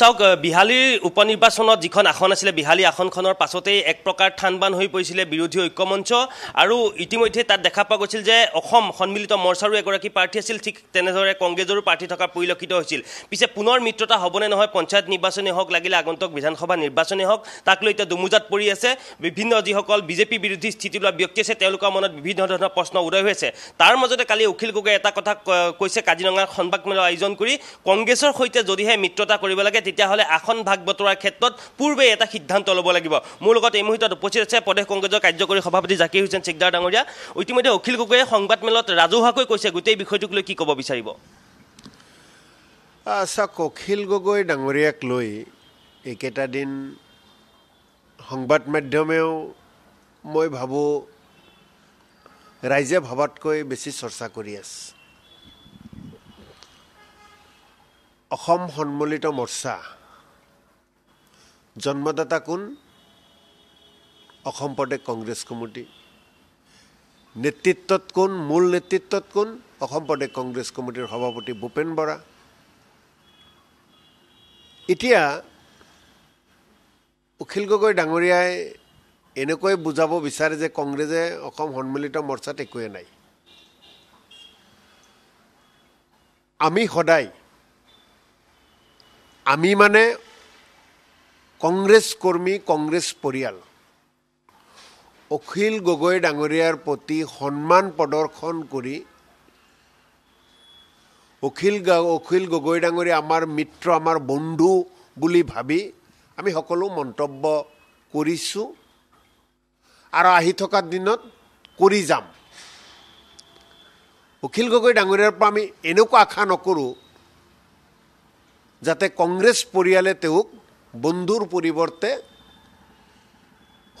চাওক বিহালীৰ উপ নিৰ্বাচনত যিখন আসন আছিলে বিহালী আসনখনৰ পাছতেই এক প্ৰকাৰ থানবান হৈ পৰিছিলে বিৰোধী ঐক্য মঞ্চ আৰু ইতিমধ্যে তাত দেখা পোৱা গৈছিল যে অসম সন্মিলিত মৰ্চাৰো এগৰাকী প্ৰাৰ্থী আছিল ঠিক তেনেদৰে কংগ্ৰেছৰো প্ৰাৰ্থী থকা পৰিলক্ষিত হৈছিল পিছে পুনৰ মিত্ৰতা হ'বনে নহয় পঞ্চায়ত নিৰ্বাচনেই হওক লাগিলে আগন্তুক বিধানসভা নিৰ্বাচনেই হওক তাক লৈ এতিয়া দুমোজাত পৰি আছে বিভিন্ন যিসকল বিজেপি বিৰোধী স্থিতি লোৱা ব্যক্তি আছে তেওঁলোকৰ মনত বিভিন্ন ধৰণৰ প্ৰশ্ন উদয় হৈ আছে তাৰ মাজতে কালি অখিল গগৈ এটা কথা কৈছে কাজিৰঙাৰ সংবাদ মেল আয়োজন কৰি কংগ্ৰেছৰ সৈতে যদিহে মিত্ৰতা কৰিব লাগে লাগে তেতিয়াহ'লে আসন ভাগ বতৰাৰ ক্ষেত্ৰত পূৰ্বে এটা সিদ্ধান্ত ল'ব লাগিব মোৰ লগত এই মুহূৰ্তত উপস্থিত আছে প্ৰদেশ কংগ্ৰেছৰ কাৰ্যকৰী সভাপতি জাকিৰ হুছেন চিকদাৰ ডাঙৰীয়া ইতিমধ্যে অখিল গগৈয়ে সংবাদ সংবাদমেলত ৰাজহুৱাকৈ কৈছে গোটেই বিষয়টোক লৈ কি ক'ব বিচাৰিব চাওক অখিল গগৈ ডাঙৰীয়াক লৈ এইকেইটা দিন সংবাদ মাধ্যমেও মই ভাবোঁ ৰাইজে ভবাতকৈ বেছি চৰ্চা কৰি আছে অসম সন্মিলিত মৰ্চা জন্মদাতা কোন অসম প্ৰদেশ কংগ্ৰেছ কমিটি নেতৃত্বত কোন মূল নেতৃত্বত কোন অসম প্ৰদেশ কংগ্ৰেছ কমিটিৰ সভাপতি ভূপেন বৰা এতিয়া অখিল গগৈ ডাঙৰীয়াই এনেকৈ বুজাব বিচাৰে যে কংগ্ৰেছে অসম সন্মিলিত মৰ্চাত একোৱে নাই আমি সদায় আমি মানে কংগ্ৰেছ কৰ্মী কংগ্ৰেছ পৰিয়াল অখিল গগৈ ডাঙৰীয়াৰ প্ৰতি সন্মান প্ৰদৰ্শন কৰি অখিল অখিল গগৈ ডাঙৰীয়া আমাৰ মিত্ৰ আমাৰ বন্ধু বুলি ভাবি আমি সকলো মন্তব্য কৰিছোঁ আৰু আহি থকা দিনত কৰি যাম অখিল গগৈ ডাঙৰীয়াৰ পৰা আমি এনেকুৱা আশা নকৰোঁ যাতে কংগ্ৰেছ পৰিয়ালে তেওঁক বন্ধুৰ পৰিৱৰ্তে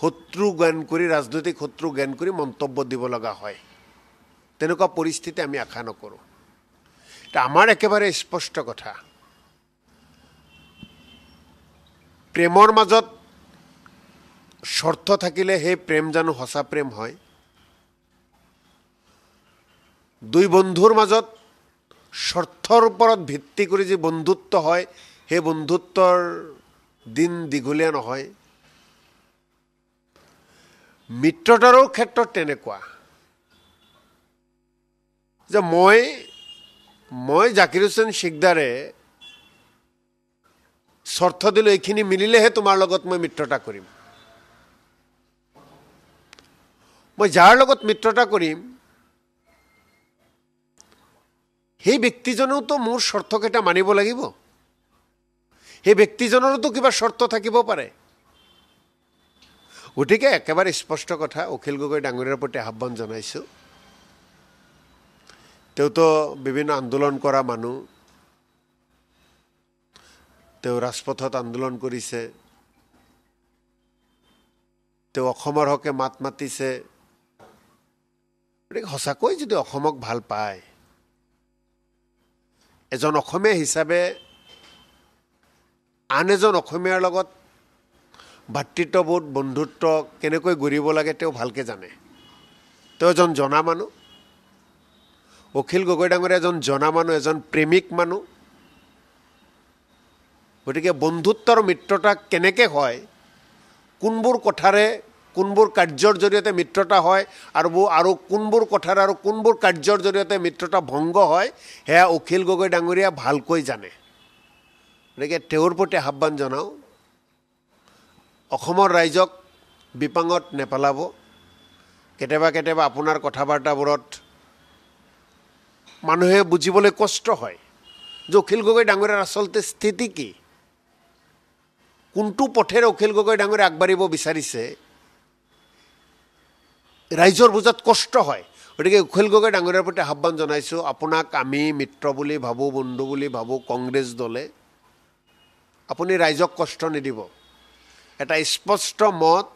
শত্ৰু জ্ঞান কৰি ৰাজনৈতিক শত্ৰু জ্ঞান কৰি মন্তব্য দিব লগা হয় তেনেকুৱা পৰিস্থিতি আমি আশা নকৰোঁ আমাৰ একেবাৰে স্পষ্ট কথা প্ৰেমৰ মাজত চৰ্ত থাকিলে সেই প্ৰেম জানো সঁচা প্ৰেম হয় দুই বন্ধুৰ মাজত স্বাৰ্থৰ ওপৰত ভিত্তি কৰি যি বন্ধুত্ব হয় সেই বন্ধুত্বৰ দিন দীঘলীয়া নহয় মিত্ৰতাৰো ক্ষেত্ৰত তেনেকুৱা যে মই মই জাকিৰ হুছেইন চিকদাৰে স্বাৰ্থ দিলোঁ এইখিনি মিলিলেহে তোমাৰ লগত মই মিত্ৰতা কৰিম মই যাৰ লগত মিত্ৰতা কৰিম সেই ব্যক্তিজনেওতো মোৰ চৰ্তক মানিব লাগিব সেই ব্যক্তিজনৰোতো কিবা চৰ্ত থাকিব পাৰে গতিকে একেবাৰে স্পষ্ট কথা অখিল গগৈ ডাঙৰীয়াৰ প্ৰতি আহ্বান জনাইছোঁ তেওঁতো বিভিন্ন আন্দোলন কৰা মানুহ তেওঁ ৰাজপথত আন্দোলন কৰিছে তেওঁ অসমৰ হকে মাত মাতিছে গতিকে সঁচাকৈ যদি অসমক ভাল পায় এজন অসমীয়া হিচাপে আন এজন অসমীয়াৰ লগত ভাতৃত্ববোধ বন্ধুত্ব কেনেকৈ গঢ়িব লাগে তেওঁ ভালকৈ জানে তেওঁ এজন জনা মানুহ অখিল গগৈ ডাঙৰীয়া এজন জনা মানুহ এজন প্ৰেমিক মানুহ গতিকে বন্ধুত্বৰ মিত্ৰতা কেনেকৈ হয় কোনবোৰ কথাৰে কোনবোৰ কাৰ্যৰ জৰিয়তে মিত্ৰতা হয় আৰু আৰু কোনবোৰ কথাৰ আৰু কোনবোৰ কাৰ্যৰ জৰিয়তে মিত্ৰতা ভংগ হয় সেয়া অখিল গগৈ ডাঙৰীয়া ভালকৈ জানে গতিকে তেওঁৰ প্ৰতি আহ্বান জনাওঁ অসমৰ ৰাইজক বিপাঙত নেপেলাব কেতিয়াবা কেতিয়াবা আপোনাৰ কথা বাৰ্তাবোৰত মানুহে বুজিবলৈ কষ্ট হয় যে অখিল গগৈ ডাঙৰীয়াৰ আচলতে স্থিতি কি কোনটো পথেৰে অখিল গগৈ ডাঙৰীয়া আগবাঢ়িব বিচাৰিছে ৰাইজৰ বুজাত কষ্ট হয় গতিকে উখিল গগৈ ডাঙৰীয়াৰ প্ৰতি আহ্বান জনাইছোঁ আপোনাক আমি মিত্ৰ বুলি ভাবোঁ বন্ধু বুলি ভাবোঁ কংগ্ৰেছ দলে আপুনি ৰাইজক কষ্ট নিদিব এটা স্পষ্ট মত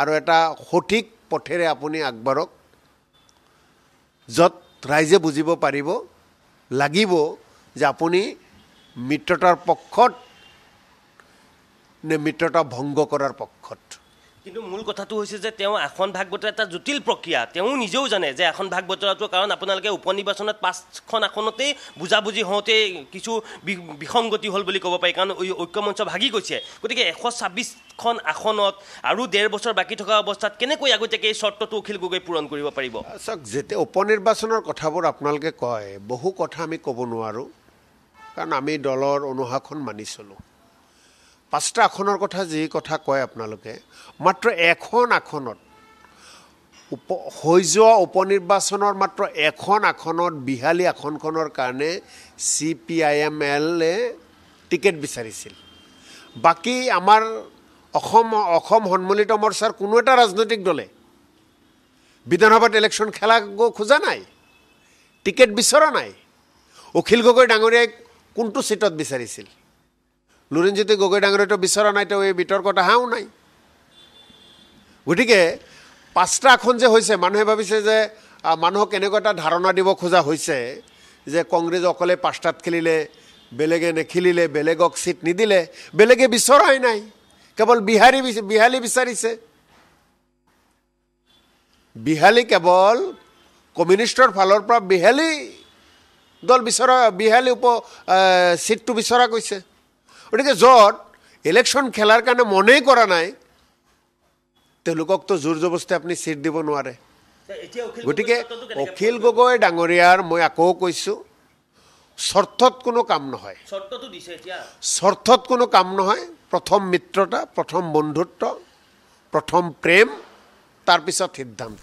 আৰু এটা সঠিক পথেৰে আপুনি আগবাঢ়ক য'ত ৰাইজে বুজিব পাৰিব লাগিব যে আপুনি মিত্ৰতাৰ পক্ষত নে মিত্ৰতা ভংগ কৰাৰ পক্ষত কিন্তু মূল কথাটো হৈছে যে তেওঁ আসন ভাগ বতৰা এটা জটিল প্ৰক্ৰিয়া তেওঁ নিজেও জানে যে আসন ভাগ বতৰাটো কাৰণ আপোনালোকে উপ নিৰ্বাচনত পাঁচখন আসনতেই বুজাবুজি হওঁতেই কিছু বিসংগতি হ'ল বুলি ক'ব পাৰি কাৰণ ঐক্য মঞ্চ ভাগি গৈছে গতিকে এশ ছাব্বিছখন আসনত আৰু ডেৰ বছৰ বাকী থকা অৱস্থাত কেনেকৈ আগতীয়াকৈ এই চৰ্তটো অখিল গগৈ পূৰণ কৰিব পাৰিব চাওক যেতিয়া নিৰ্বাচনৰ কথাবোৰ আপোনালোকে কয় বহু কথা আমি ক'ব নোৱাৰোঁ কাৰণ আমি দলৰ অনুশাসন মানি চলোঁ পাঁচটা আসনৰ কথা যি কথা কয় আপোনালোকে মাত্ৰ এখন আসনত উপ হৈ যোৱা উপনিৰ্বাচনৰ মাত্ৰ এখন আসনত বিহালী আসনখনৰ কাৰণে চি পি আই এম এলে টিকেট বিচাৰিছিল বাকী আমাৰ অসম অসম সন্মিলিত মৰ্চাৰ কোনো এটা ৰাজনৈতিক দলে বিধানসভাত ইলেকশ্যন খেলা খোজা নাই টিকেট বিচৰা নাই অখিল গগৈ ডাঙৰীয়াই কোনটো ছিটত বিচাৰিছিল লুৰিণজ্যোতি গগৈ ডাঙৰীয়াতো বিচৰা নাই তেওঁ এই বিতৰ্কত হাও নাই গতিকে পাঁচটাখন যে হৈছে মানুহে ভাবিছে যে মানুহক এনেকুৱা এটা ধাৰণা দিব খোজা হৈছে যে কংগ্ৰেছ অকলে পাঁচটাত খেলিলে বেলেগে নেখেলিলে বেলেগক চিট নিদিলে বেলেগে বিচৰাই নাই কেৱল বিহাৰী বিহালী বিচাৰিছে বিহালী কেৱল কমিউনিষ্টৰ ফালৰ পৰা বিহালী দল বিচৰা বিহালী উপ চিটটো বিচৰা গৈছে গতিকে য'ত ইলেকশ্যন খেলাৰ কাৰণে মনেই কৰা নাই তেওঁলোককতো জোৰ জবস্তি আপুনি চিট দিব নোৱাৰে গতিকে অখিল গগৈ ডাঙৰীয়াৰ মই আকৌ কৈছোঁ চৰ্থত কোনো কাম নহয় চৰ্থত কোনো কাম নহয় প্ৰথম মিত্ৰতা প্ৰথম বন্ধুত্ব প্ৰথম প্ৰেম তাৰপিছত সিদ্ধান্ত